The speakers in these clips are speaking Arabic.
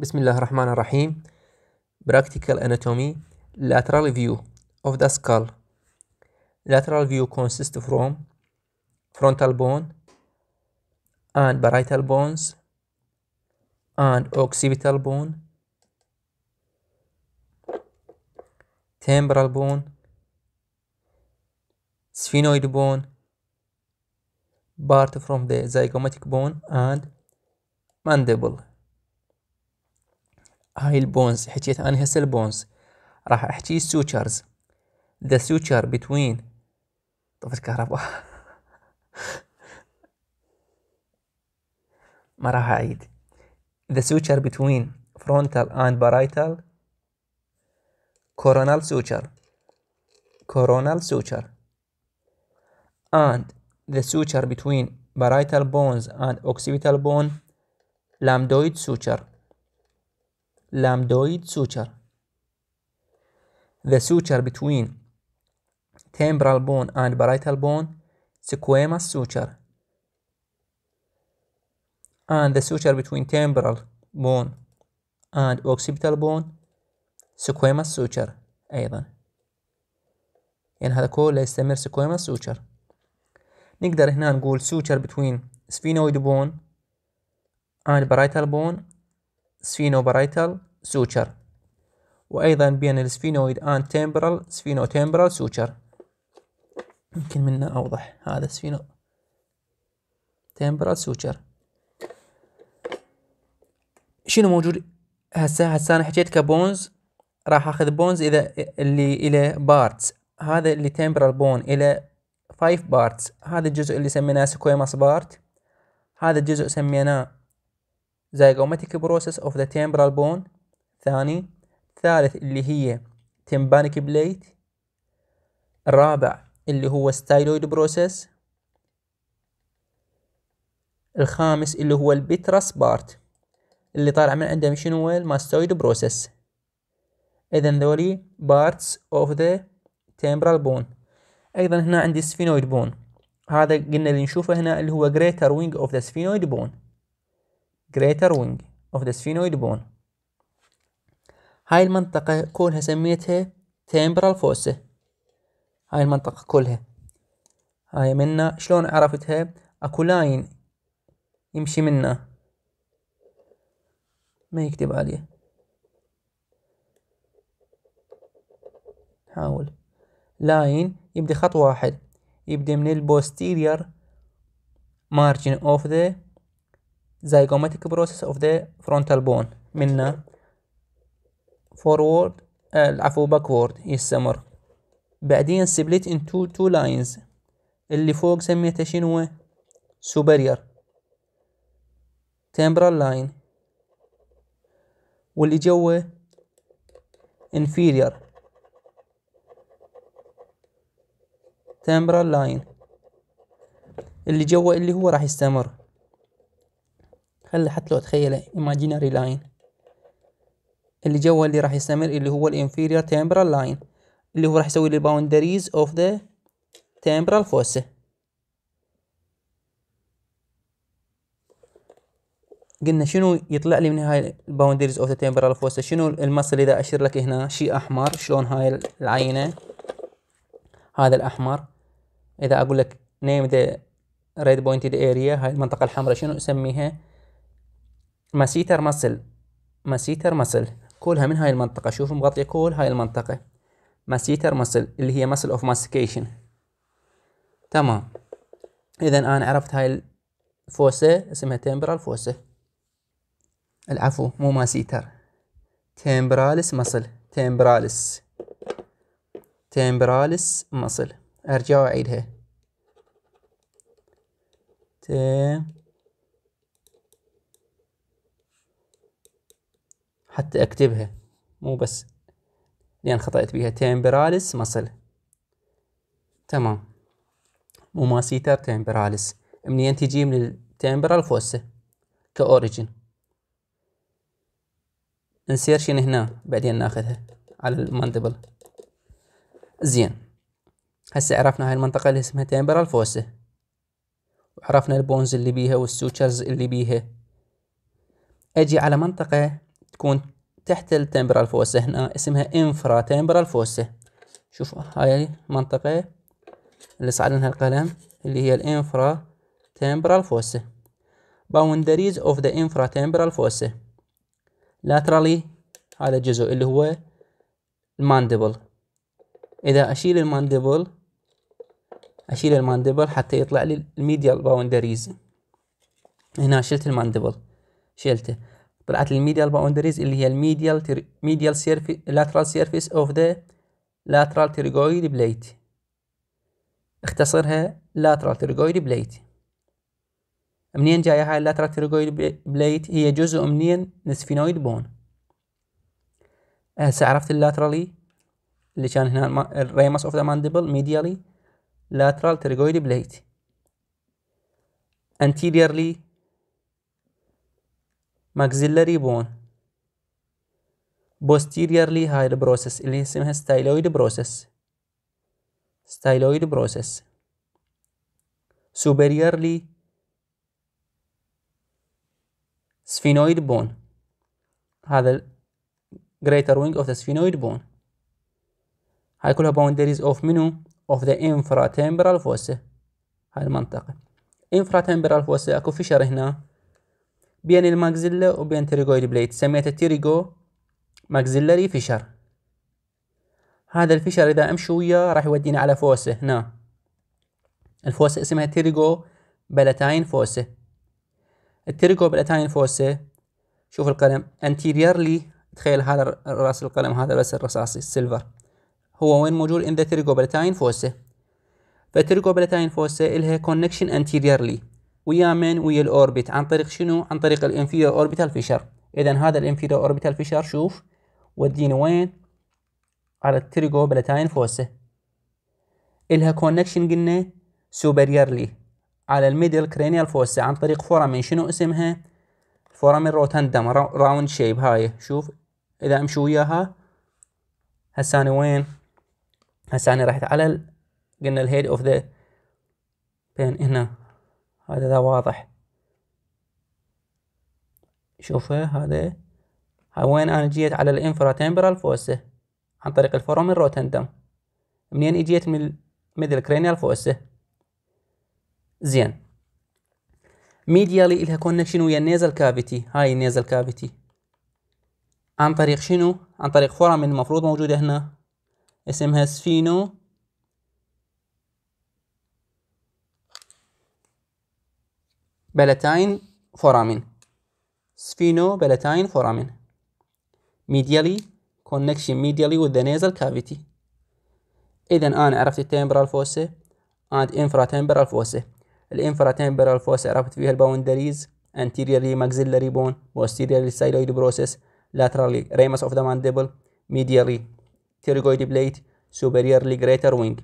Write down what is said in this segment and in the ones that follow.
بسم الله الرحمن الرحيم Practical Anatomy Lateral view of the skull Lateral view consists from frontal bone and parietal bones and occipital bone temporal bone sphenoid bone part from the zygomatic bone and mandible هاي البونز حكيت أنا هسه البونز راح أحكي السوتشرز the suture between طفت كهرباء ما راح أعيد the suture between frontal and parietal coronal suture coronal suture and the suture between parietal bones and occipital bone lambdoid suture lambdoid suture. The suture between temporal bone and parietal bone, squamous suture. And the suture between temporal bone and occipital bone, squamous suture أيضا يعني هذا كله يستمر squamous suture. نقدر هنا نقول سوتشر بتوين سفينويد بون and parietal bone sphenoparietal سوتشر وأيضا بين السفينويد آند تمبرال سفينو تمبرال سوتشر يمكن منه أوضح هذا سفينو تمبرال سوتشر شنو موجود هسه هسه أنا حكيت كبونز راح أخذ بونز إذا اللي إلى بارتس هذا اللي تمبرال بون إلى فايف بارتس هذا الجزء اللي سميناه سكويماس بارت هذا الجزء سميناه زيجوماتيك بروسس اوف ذا تمبرال بون ثاني ثالث اللي هي تيمبانيك بليت الرابع اللي هو ستايلويد بروسيس الخامس اللي هو البيتراس بارت اللي طالع من عنده شنو هو الماستويد بروسيس اذا ذولي بارتس اوف ذا تيمبرال بون ايضا هنا عندي سفينويد بون هذا قلنا اللي نشوفه هنا اللي هو greater wing of the sphenoid bone greater wing of the sphenoid bone هاي المنطقة كلها سميتها تيمبرال فوسة هاي المنطقة كلها هاي منا شلون عرفتها اكو لاين يمشي منا ما يكتب عليه حاول لاين يبدي خط واحد يبدي من البوستيرير مارجن اوف ذا زيجوماتيك بروسس اوف ذا فرونتال بون منا فورورد آه، العفو باكورد يستمر بعدين سبليت انتو تو لاينز اللي فوق سميته شنو سوبرير تمبرال لاين واللي جوه inferior temporal line اللي جوه اللي هو راح يستمر خلي حتى لو تخيله imaginary line اللي جوا اللي راح يستمر اللي هو الانفيريور تيمبرال لاين اللي هو راح يسوي لي باوندريز اوف ذا تيمبرال فوسا قلنا شنو يطلع لي من هاي الباوندريز اوف ذا تيمبرال فوسا شنو المصل اذا اشير لك هنا شيء احمر شلون هاي العينه هذا الاحمر اذا اقول لك نيم ذا ريد بوينتد اريا هاي المنطقه الحمراء شنو اسميها مسيتر مصل مسيتر مصل كلها من هاي المنطقة شوفوا مغطية كل هاي المنطقة ماسيتر مسل اللي هي مسل اوف ماسكيشن تمام اذا انا عرفت هاي الفوسة اسمها تيمبرال فوسة العفو مو ماسيتر تيمبراليس مسل تيمبراليس تيمبراليس مسل ارجع اعيدها تيم حتى أكتبها مو بس لأن خطأت بيها تيمبراليس مصل تمام ماسيتر تيمبراليس منين تجي من التيمبرال فوسة كأوريجن انسيرشن هنا بعدين ناخذها على المانديبل زين هسه عرفنا هاي المنطقة اللي اسمها تيمبرال فوسة وعرفنا البونز اللي بيها والسوتشرز اللي بيها اجي على منطقة تكون تحت التمبرال فوسة هنا اسمها انفرا تمبرال فوسة شوف هاي المنطقة اللي صعد القلم اللي هي الانفرا تمبرال فوسة اوف ذا انفرا infratemporal fossa laterally هذا الجزء اللي هو الماندبل إذا أشيل الماندبل أشيل الماندبل حتى يطلع لي الميديال باوندريز هنا شلت الماندبل شلته طلعت الميديال باوندريز اللي هي الميديال ميديال سيرفي لاترال سيرفيس اوف ذا لاترال تريجويد بليت اختصرها لاترال تريجويد بليت منين جاية هاي اللاترال تريجويد بليت هي جزء منين نسفينويد بون هسه عرفت اللاترالي اللي كان هنا الريمس اوف ذا مانديبل ميديالي لاترال تريجويد بليت anteriorly maxillary bone posteriorly هاي process اللي اسمها styloid process ستايلويد بروسس superiorly sphenoid bone هذا greater wing of the sphenoid bone هاي كلها boundaries of منو of the infratemporal fossa هاي المنطقة infratemporal fossa اكو فشر هنا بين الماكزيلا وبين تيريغويد بليت سميته تيريغو ماكزيلاري فيشر هذا الفيشر إذا أمشي وياه راح يودينا على فوسة هنا الفوسة اسمها تيريغو بلاتاين فوسة التيريغو بلاتاين فوسة شوف القلم انتيريرلي تخيل هذا راس القلم هذا بس الرصاصي السيلفر هو وين موجود ان ذا تيريغو بلاتاين فوسة فتيريغو بلاتاين فوسة إلها كونكشن انتيريرلي ويا من ويا الاوربت عن طريق شنو عن طريق الانفيريور اوربيتال فيشر اذا هذا الانفيريور اوربيتال فيشر شوف وديني وين على التريجو بلاتاين فوسه الها كونكشن قلنا سوبريرلي على الميدل كرينيال فوسه عن طريق فورامين شنو اسمها فورامين روتندم راوند شيب هاي شوف اذا امشي وياها هسه انا وين هسه انا رحت على قلنا الهيد اوف ذا بين هنا هذا ذا واضح شوف هذا وين انا جيت على الانفرا تمبرال فوسة عن طريق الفورامين روتندم منين اجيت من ميدل كرينيال فوسة زين ميديالي الها كونكشن ويا النيزل كافيتي هاي النيزل كافيتي عن طريق شنو عن طريق فورامين المفروض موجوده هنا اسمها سفينو بلاتين فورامين سفينو بلاتين فورامين medially connection medially with the nasal cavity إذا أنا عرفت temporal fossa and infratemporal fossa الانفراتمبرال fossa عرفت فيها الباوندريز anteriorly maxillary bone posteriorly styloid process laterally ramus of the mandible medially pterygoid plate superiorly greater wing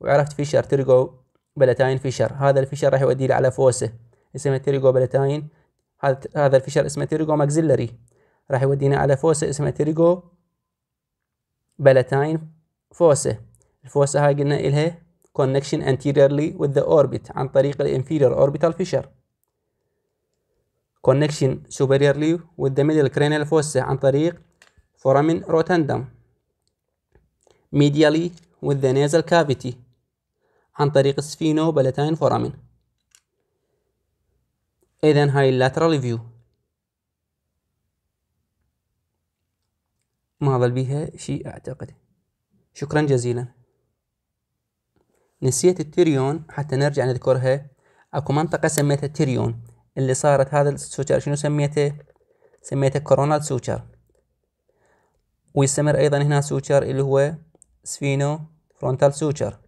وعرفت فيشر ترجو بلاتين فيشر هذا الفيشر راح يودي على فوسه اسمها تيريجوبلاتاين هذا الفشل اسمه تيريجو ماكسيلري راح يودينا على فوسة اسمها تيريجو بلاتاين فوسة الفوسة هاي قلنا إلها connection anteriorly with the orbit عن طريق inferior orbital fissure connection superiorly with the middle cranial fossa عن طريق foramen rotundum medially with the nasal cavity عن طريق sphenobalatine foramen اذا إيه هاي اللاترال فيو ما ظل بيها شيء اعتقد شكرا جزيلا نسيت التريون حتى نرجع نذكرها اكو منطقة سميتها التريون اللي صارت هذا السوتشر شنو سميته سميته كورونال سوتشر ويستمر ايضا هنا سوتشر اللي هو سفينو فرونتال سوتشر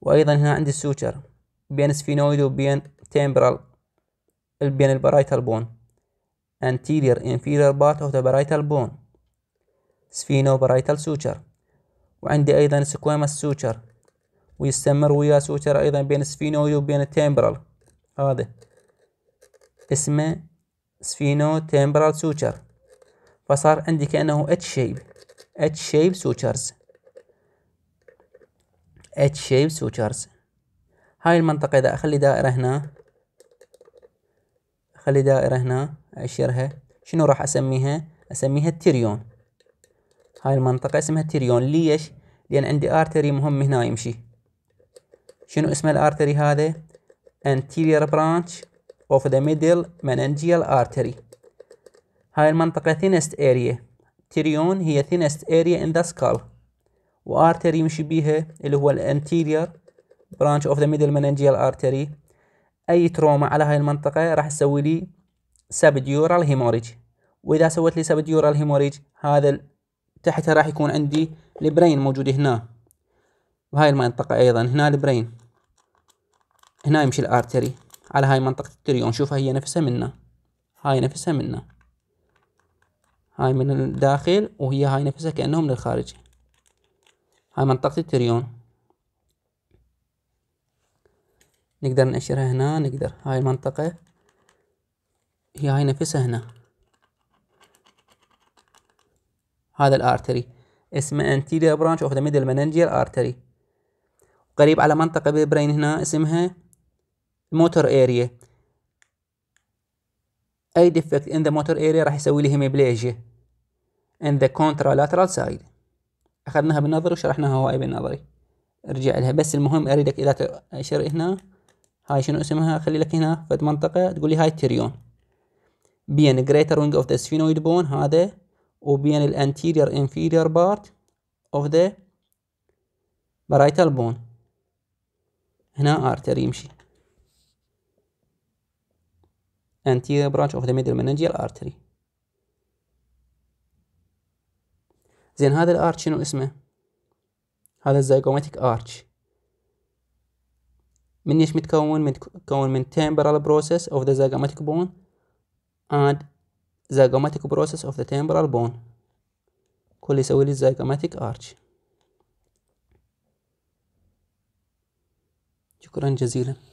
وايضا هنا عندي السوتشر بين سفينويد وبين temporal بين البرايتال بون anterior inferior part of the parietal bone sphenoparietal suture وعندي أيضا squamous suture ويستمر ويا سوتر أيضا بين السفينويد وبين temporal هذا اسمه sphenotemporal suture فصار عندي كأنه اتش shape اتش H-shape sutures اتش shape sutures هاي المنطقة إذا أخلي دائرة هنا أخلي دائرة هنا أشرها شنو راح أسميها؟ أسميها التريون هاي المنطقة اسمها التريون ليش؟ لأن عندي آرتري مهم هنا يمشي شنو اسم الآرتري هذا؟ anterior branch of the middle meningeal artery هاي المنطقة thinnest area تريون هي thinnest area in the skull وآرتري يمشي بيها اللي هو الانتيريور برانش اوف ذا ميدل مننجيال ارتري اي تروما على هاي المنطقه راح تسوي لي سبديورال هيموريج واذا سوت لي سبديورال هيموريج هذا تحتها راح يكون عندي البرين موجود هنا بهاي المنطقه ايضا هنا البرين هنا يمشي الارتري على هاي منطقه التريون شوفها هي نفسها منا هاي نفسها منا هاي من الداخل وهي هاي نفسها كأنه من الخارج هاي منطقة التريون نقدر نأشرها هنا نقدر هاي المنطقة هي هاي نفسها هنا هذا الارتري اسمه anterior branch of the middle meningeal artery قريب على منطقة بالبرين هنا اسمها motor area اي defect in the motor area راح يسوي لي hemiplegia in the contralateral side اخذناها بالنظر وشرحناها هواي بالنظري ارجع لها بس المهم اريدك اذا تشر هنا هاي شنو اسمها خلي لك هنا فد منطقة تقول لي هاي التريون بين greater wing of the sphenoid bone هذا وبين ال anterior inferior part of the parietal bone هنا artery يمشي anterior branch of the middle meningeal artery زين هذا الارتش شنو اسمه؟ هذا الزيجوماتيك ارتش من ايش متكون متكون من temporal process of the zygomatic bone and zygomatic process of the temporal bone كل يسوي لي zygomatic arch شكرا جزيلا